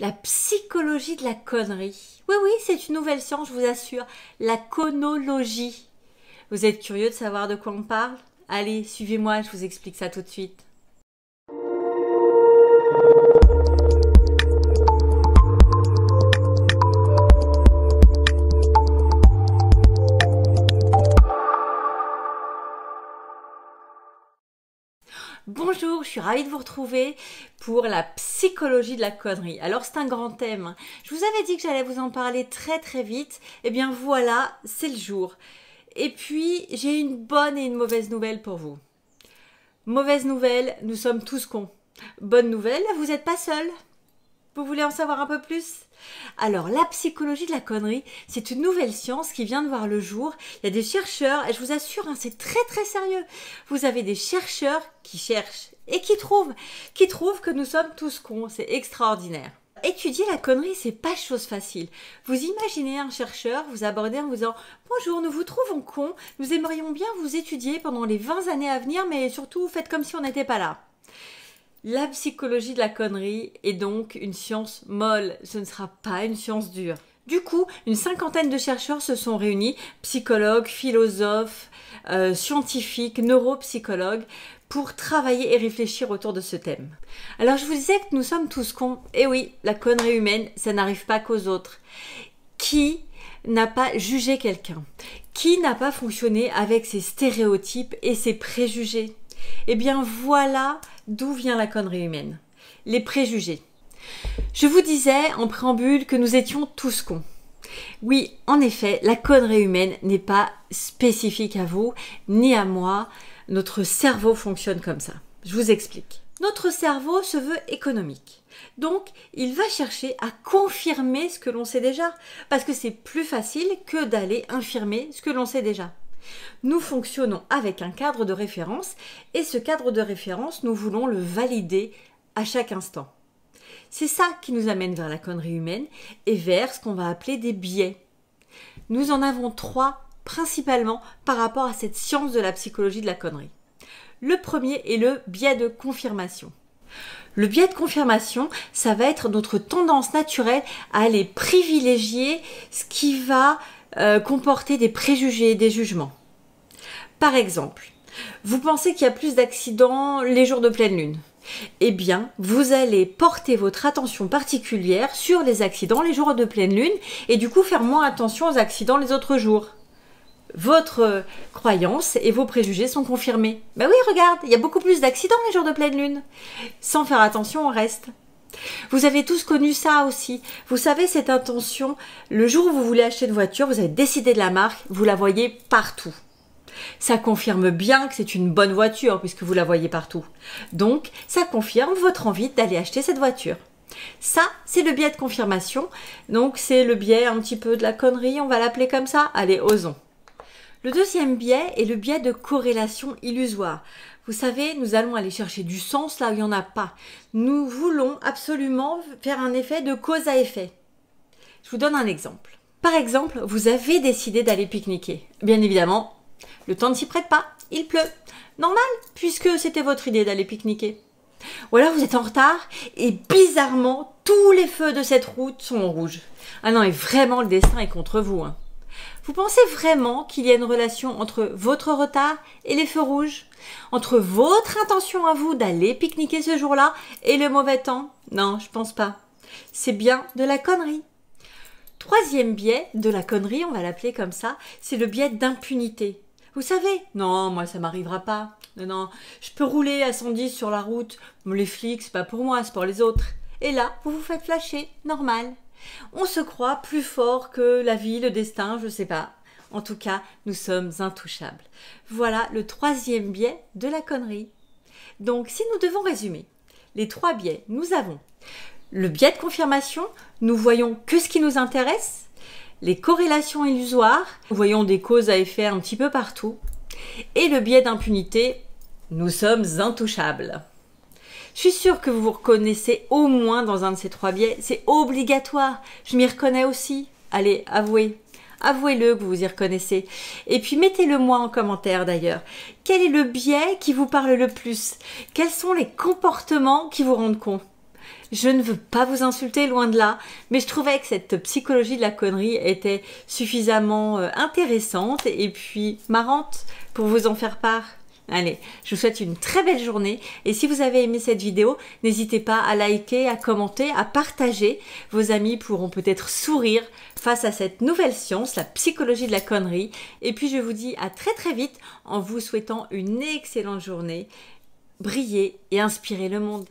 La psychologie de la connerie. Oui, oui, c'est une nouvelle science, je vous assure. La conologie. Vous êtes curieux de savoir de quoi on parle Allez, suivez-moi, je vous explique ça tout de suite. Bonjour, je suis ravie de vous retrouver pour la psychologie de la connerie. Alors c'est un grand thème. Hein. Je vous avais dit que j'allais vous en parler très très vite. Eh bien voilà, c'est le jour. Et puis j'ai une bonne et une mauvaise nouvelle pour vous. Mauvaise nouvelle, nous sommes tous cons. Bonne nouvelle, vous n'êtes pas seuls vous voulez en savoir un peu plus Alors, la psychologie de la connerie, c'est une nouvelle science qui vient de voir le jour. Il y a des chercheurs, et je vous assure, hein, c'est très très sérieux. Vous avez des chercheurs qui cherchent et qui trouvent, qui trouvent que nous sommes tous cons. C'est extraordinaire. Étudier la connerie, c'est pas chose facile. Vous imaginez un chercheur vous aborder en vous disant Bonjour, nous vous trouvons cons, nous aimerions bien vous étudier pendant les 20 années à venir, mais surtout faites comme si on n'était pas là. La psychologie de la connerie est donc une science molle, ce ne sera pas une science dure. Du coup, une cinquantaine de chercheurs se sont réunis, psychologues, philosophes, euh, scientifiques, neuropsychologues, pour travailler et réfléchir autour de ce thème. Alors je vous disais que nous sommes tous cons. Et eh oui, la connerie humaine, ça n'arrive pas qu'aux autres. Qui n'a pas jugé quelqu'un Qui n'a pas fonctionné avec ses stéréotypes et ses préjugés Eh bien voilà d'où vient la connerie humaine Les préjugés. Je vous disais en préambule que nous étions tous cons. Oui, en effet, la connerie humaine n'est pas spécifique à vous, ni à moi. Notre cerveau fonctionne comme ça. Je vous explique. Notre cerveau se veut économique. Donc, il va chercher à confirmer ce que l'on sait déjà, parce que c'est plus facile que d'aller infirmer ce que l'on sait déjà. Nous fonctionnons avec un cadre de référence et ce cadre de référence, nous voulons le valider à chaque instant. C'est ça qui nous amène vers la connerie humaine et vers ce qu'on va appeler des biais. Nous en avons trois principalement par rapport à cette science de la psychologie de la connerie. Le premier est le biais de confirmation. Le biais de confirmation, ça va être notre tendance naturelle à aller privilégier ce qui va euh, comporter des préjugés, des jugements. Par exemple, vous pensez qu'il y a plus d'accidents les jours de pleine lune. Eh bien, vous allez porter votre attention particulière sur les accidents les jours de pleine lune et du coup faire moins attention aux accidents les autres jours. Votre croyance et vos préjugés sont confirmés. Ben oui, regarde, il y a beaucoup plus d'accidents les jours de pleine lune. Sans faire attention au reste. Vous avez tous connu ça aussi. Vous savez cette intention, le jour où vous voulez acheter une voiture, vous avez décidé de la marque, vous la voyez partout. Ça confirme bien que c'est une bonne voiture puisque vous la voyez partout. Donc, ça confirme votre envie d'aller acheter cette voiture. Ça, c'est le biais de confirmation. Donc, c'est le biais un petit peu de la connerie, on va l'appeler comme ça. Allez, osons. Le deuxième biais est le biais de corrélation illusoire. Vous savez, nous allons aller chercher du sens là où il n'y en a pas. Nous voulons absolument faire un effet de cause à effet. Je vous donne un exemple. Par exemple, vous avez décidé d'aller pique-niquer. Bien évidemment, le temps ne s'y prête pas, il pleut. Normal, puisque c'était votre idée d'aller pique-niquer. Ou alors vous êtes en retard et bizarrement, tous les feux de cette route sont en rouge. Ah non, et vraiment, le destin est contre vous. Hein. Vous pensez vraiment qu'il y a une relation entre votre retard et les feux rouges Entre votre intention à vous d'aller pique-niquer ce jour-là et le mauvais temps Non, je pense pas. C'est bien de la connerie. Troisième biais de la connerie, on va l'appeler comme ça, c'est le biais d'impunité. Vous savez, non, moi ça m'arrivera pas. Non, non, je peux rouler à 110 sur la route. Les flics, c'est pas pour moi, c'est pour les autres. Et là, vous vous faites flasher, normal. On se croit plus fort que la vie, le destin, je sais pas. En tout cas, nous sommes intouchables. Voilà le troisième biais de la connerie. Donc, si nous devons résumer, les trois biais, nous avons le biais de confirmation, nous voyons que ce qui nous intéresse, les corrélations illusoires, nous voyons des causes à effet un petit peu partout, et le biais d'impunité, nous sommes intouchables. Je suis sûre que vous vous reconnaissez au moins dans un de ces trois biais. C'est obligatoire. Je m'y reconnais aussi. Allez, avouez. Avouez-le que vous vous y reconnaissez. Et puis mettez-le moi en commentaire d'ailleurs. Quel est le biais qui vous parle le plus Quels sont les comportements qui vous rendent con je ne veux pas vous insulter, loin de là, mais je trouvais que cette psychologie de la connerie était suffisamment euh, intéressante et puis marrante pour vous en faire part. Allez, je vous souhaite une très belle journée et si vous avez aimé cette vidéo, n'hésitez pas à liker, à commenter, à partager. Vos amis pourront peut-être sourire face à cette nouvelle science, la psychologie de la connerie. Et puis je vous dis à très très vite en vous souhaitant une excellente journée. Brillez et inspirez le monde.